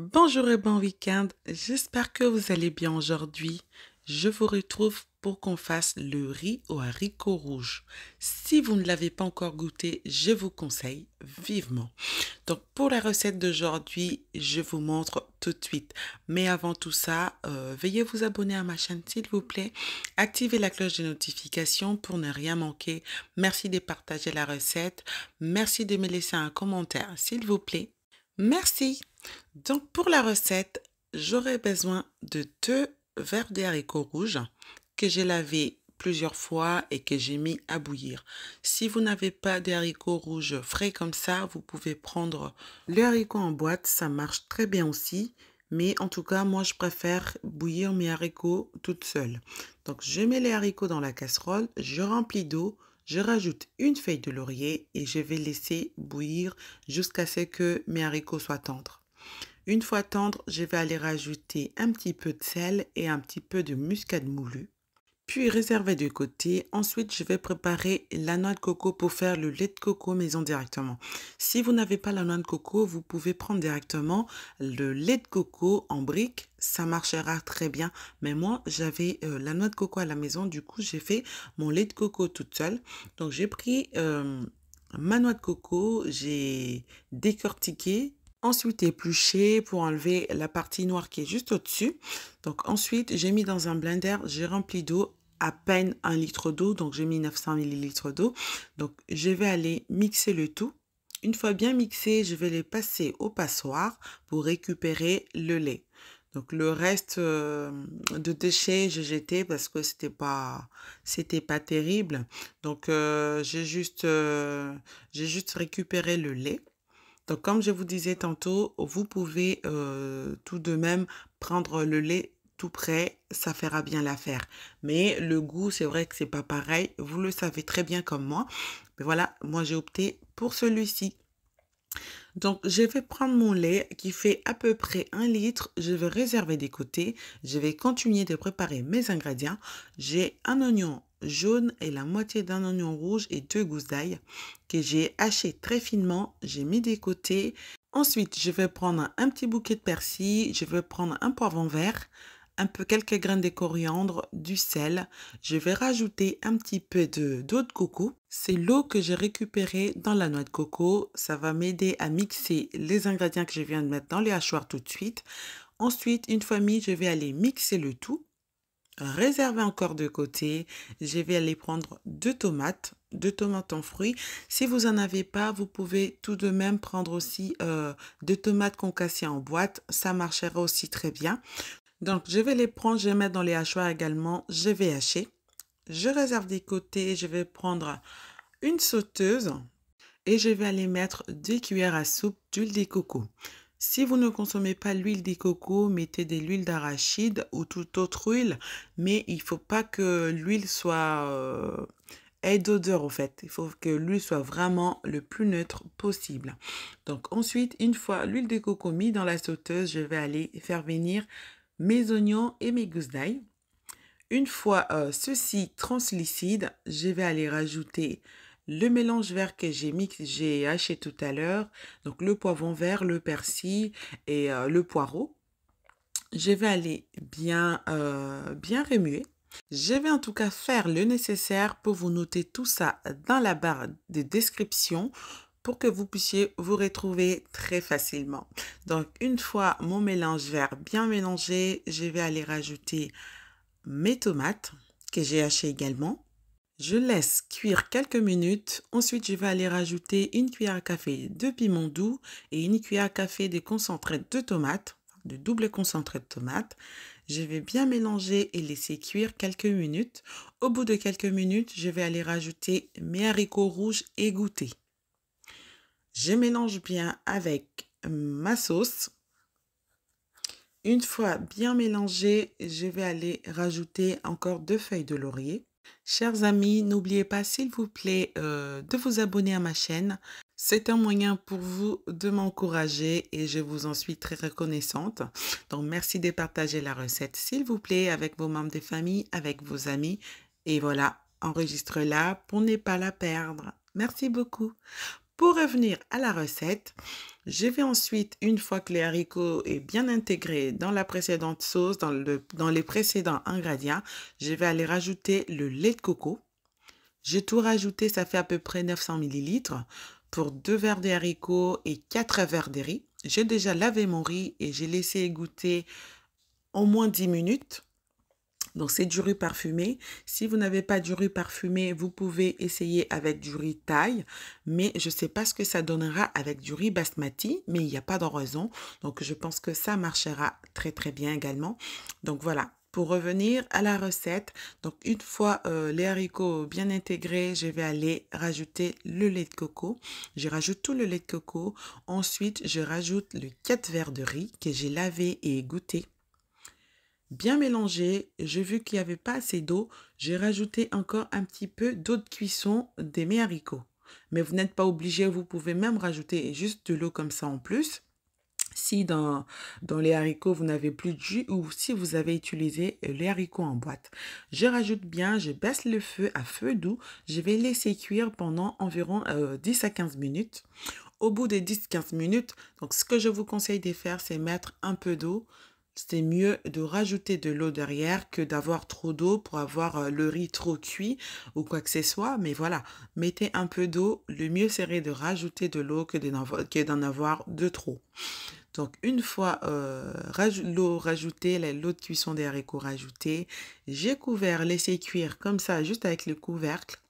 Bonjour et bon week-end. J'espère que vous allez bien aujourd'hui. Je vous retrouve pour qu'on fasse le riz au haricot rouge. Si vous ne l'avez pas encore goûté, je vous conseille vivement. Donc pour la recette d'aujourd'hui, je vous montre tout de suite. Mais avant tout ça, euh, veuillez vous abonner à ma chaîne s'il vous plaît. Activez la cloche de notification pour ne rien manquer. Merci de partager la recette. Merci de me laisser un commentaire s'il vous plaît. Merci. Donc pour la recette, j'aurai besoin de deux verres de haricots rouges que j'ai lavé plusieurs fois et que j'ai mis à bouillir. Si vous n'avez pas d'haricots haricots rouges frais comme ça, vous pouvez prendre les haricots en boîte, ça marche très bien aussi. Mais en tout cas, moi, je préfère bouillir mes haricots toute seule. Donc, je mets les haricots dans la casserole, je remplis d'eau, je rajoute une feuille de laurier et je vais laisser bouillir jusqu'à ce que mes haricots soient tendres. Une fois tendres, je vais aller rajouter un petit peu de sel et un petit peu de muscade moulue puis réserver de côté. Ensuite, je vais préparer la noix de coco pour faire le lait de coco maison directement. Si vous n'avez pas la noix de coco, vous pouvez prendre directement le lait de coco en brique. Ça marchera très bien. Mais moi, j'avais euh, la noix de coco à la maison. Du coup, j'ai fait mon lait de coco toute seule. Donc, j'ai pris... Euh, ma noix de coco, j'ai décortiqué ensuite épluché pour enlever la partie noire qui est juste au-dessus. Donc ensuite, j'ai mis dans un blender, j'ai rempli d'eau à peine un litre d'eau, donc j'ai mis 900 ml d'eau. Donc je vais aller mixer le tout. Une fois bien mixé, je vais les passer au passoire pour récupérer le lait. Donc le reste euh, de déchets, j'ai jeté parce que c'était pas c'était pas terrible. Donc euh, j'ai juste euh, j'ai juste récupéré le lait. Donc comme je vous disais tantôt, vous pouvez euh, tout de même prendre le lait tout prêt, ça fera bien l'affaire. Mais le goût, c'est vrai que c'est pas pareil, vous le savez très bien comme moi. Mais voilà, moi j'ai opté pour celui-ci. Donc, je vais prendre mon lait qui fait à peu près un litre. Je vais réserver des côtés. Je vais continuer de préparer mes ingrédients. J'ai un oignon jaune et la moitié d'un oignon rouge et deux gousses d'ail que j'ai haché très finement. J'ai mis des côtés. Ensuite, je vais prendre un petit bouquet de persil. Je vais prendre un poivron vert, un peu quelques graines de coriandre, du sel. Je vais rajouter un petit peu de d'eau de coco. C'est l'eau que j'ai récupérée dans la noix de coco. Ça va m'aider à mixer les ingrédients que je viens de mettre dans les hachoirs tout de suite. Ensuite, une fois mis, je vais aller mixer le tout réservé encore de côté. Je vais aller prendre deux tomates, deux tomates en fruits. Si vous n'en avez pas, vous pouvez tout de même prendre aussi euh, deux tomates concassées en boîte. Ça marchera aussi très bien. Donc, je vais les prendre, je vais mettre dans les hachoirs également. Je vais hacher. Je réserve des côtés. Je vais prendre une sauteuse et je vais aller mettre deux cuillères à soupe d'huile de coco. Si vous ne consommez pas l'huile des cocos mettez de l'huile d'arachide ou toute autre huile, mais il ne faut pas que l'huile soit euh, ait d'odeur en fait. Il faut que l'huile soit vraiment le plus neutre possible. Donc ensuite, une fois l'huile de coco mise dans la sauteuse, je vais aller faire venir mes oignons et mes gousses d'ail. Une fois euh, ceci translucide, je vais aller rajouter le mélange vert que j'ai j'ai haché tout à l'heure, donc le poivron vert, le persil et euh, le poireau. Je vais aller bien, euh, bien remuer. Je vais en tout cas faire le nécessaire pour vous noter tout ça dans la barre de description pour que vous puissiez vous retrouver très facilement. Donc une fois mon mélange vert bien mélangé, je vais aller rajouter mes tomates que j'ai haché également. Je laisse cuire quelques minutes. Ensuite, je vais aller rajouter une cuillère à café de piment doux et une cuillère à café de concentré de tomate, de double concentré de tomate. Je vais bien mélanger et laisser cuire quelques minutes. Au bout de quelques minutes, je vais aller rajouter mes haricots rouges égouttés. Je mélange bien avec ma sauce. Une fois bien mélangé, je vais aller rajouter encore deux feuilles de laurier. Chers amis, n'oubliez pas s'il vous plaît euh, de vous abonner à ma chaîne. C'est un moyen pour vous de m'encourager et je vous en suis très reconnaissante. Donc merci de partager la recette s'il vous plaît avec vos membres de famille, avec vos amis. Et voilà, enregistre-la pour ne pas la perdre. Merci beaucoup. Pour revenir à la recette, je vais ensuite, une fois que les haricots sont bien intégré dans la précédente sauce, dans, les précédents ingrédients, je vais aller rajouter le lait de coco. J'ai tout rajouté, ça fait à peu près 900 ml pour 2 verres de haricots et 4 verres de riz. J'ai déjà lavé mon riz et j'ai laissé égoutter au moins 10 minutes. Donc c'est du riz parfumé. Si vous n'avez pas du riz parfumé, vous pouvez essayer avec du riz taille, Mais je ne sais pas ce que ça donnera avec du riz basmati, mais il n'y a pas de Donc je pense que ça marchera très très bien également. Donc voilà, pour revenir à la recette, donc une fois euh, les haricots bien intégrés, je vais aller rajouter le lait de coco. Je rajoute tout le lait de coco. Ensuite, je rajoute le 4 verres de riz que j'ai lavé et goûté bien mélangé. J'ai vu qu'il n'y avait pas assez d'eau. J'ai rajouté encore un petit peu d'eau de cuisson des mes haricots. Mais vous n'êtes pas obligé, vous pouvez même rajouter juste de l'eau comme ça en plus. Si dans, les haricots, vous n'avez plus de jus ou si vous avez utilisé les haricots en boîte. Je rajoute bien, je baisse le feu à feu doux. Je vais laisser cuire pendant environ 10 euh, à 15 minutes. Au bout des 10-15 minutes, donc ce que je vous conseille de faire, c'est mettre un peu d'eau, c'était mieux de rajouter de l'eau derrière que d'avoir trop d'eau pour avoir euh, le riz trop cuit ou quoi que ce soit. Mais voilà, mettez un peu d'eau. Le mieux serait de rajouter de l'eau que d'en avoir de trop. Donc une fois euh, l'eau rajoutée, l'eau de cuisson des haricots rajoutée, j'ai couvert, laissé cuire comme ça juste avec le couvercle.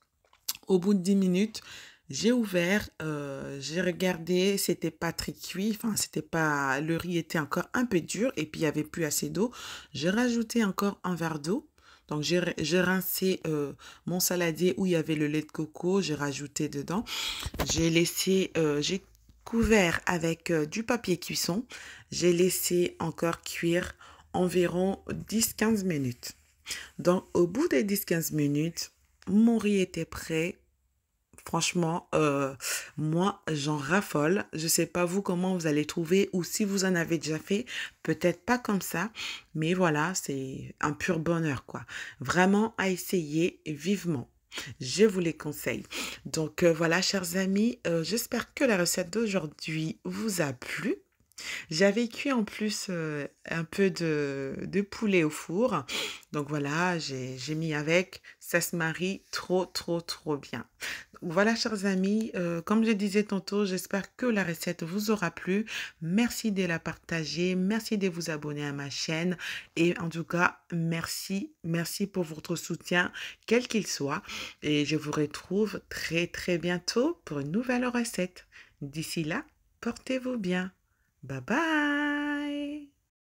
Au bout de 10 minutes, j'ai ouvert, euh, j'ai regardé, c'était pas très cuit, enfin c'était pas, le riz était encore un peu dur et puis il n'y avait plus assez d'eau. J'ai rajouté encore un verre d'eau. Donc j'ai rincé euh, mon saladier où il y avait le lait de coco, j'ai rajouté dedans. J'ai laissé, euh, j'ai couvert avec du papier cuisson. J'ai laissé encore cuire environ 10-15 minutes. Donc au bout des 10-15 minutes, mon riz était prêt Franchement, euh, moi, j'en raffole. Je ne sais pas vous comment vous allez trouver ou si vous en avez déjà fait. Peut-être pas comme ça, mais voilà, c'est un pur bonheur, quoi. Vraiment à essayer vivement. Je vous les conseille. Donc euh, voilà, chers amis, euh, j'espère que la recette d'aujourd'hui vous a plu. J'avais cuit en plus euh, un peu de, poulet au four. Donc voilà, j'ai mis avec. Ça se marie trop, trop, trop bien. voilà, chers amis, euh, comme je disais tantôt, j'espère que la recette vous aura plu. Merci de la partager. Merci de vous abonner à ma chaîne. Et en tout cas, merci, merci pour votre soutien, quel qu'il soit. Et je vous retrouve très, très bientôt pour une nouvelle recette. D'ici là, portez-vous bien. Bye bye.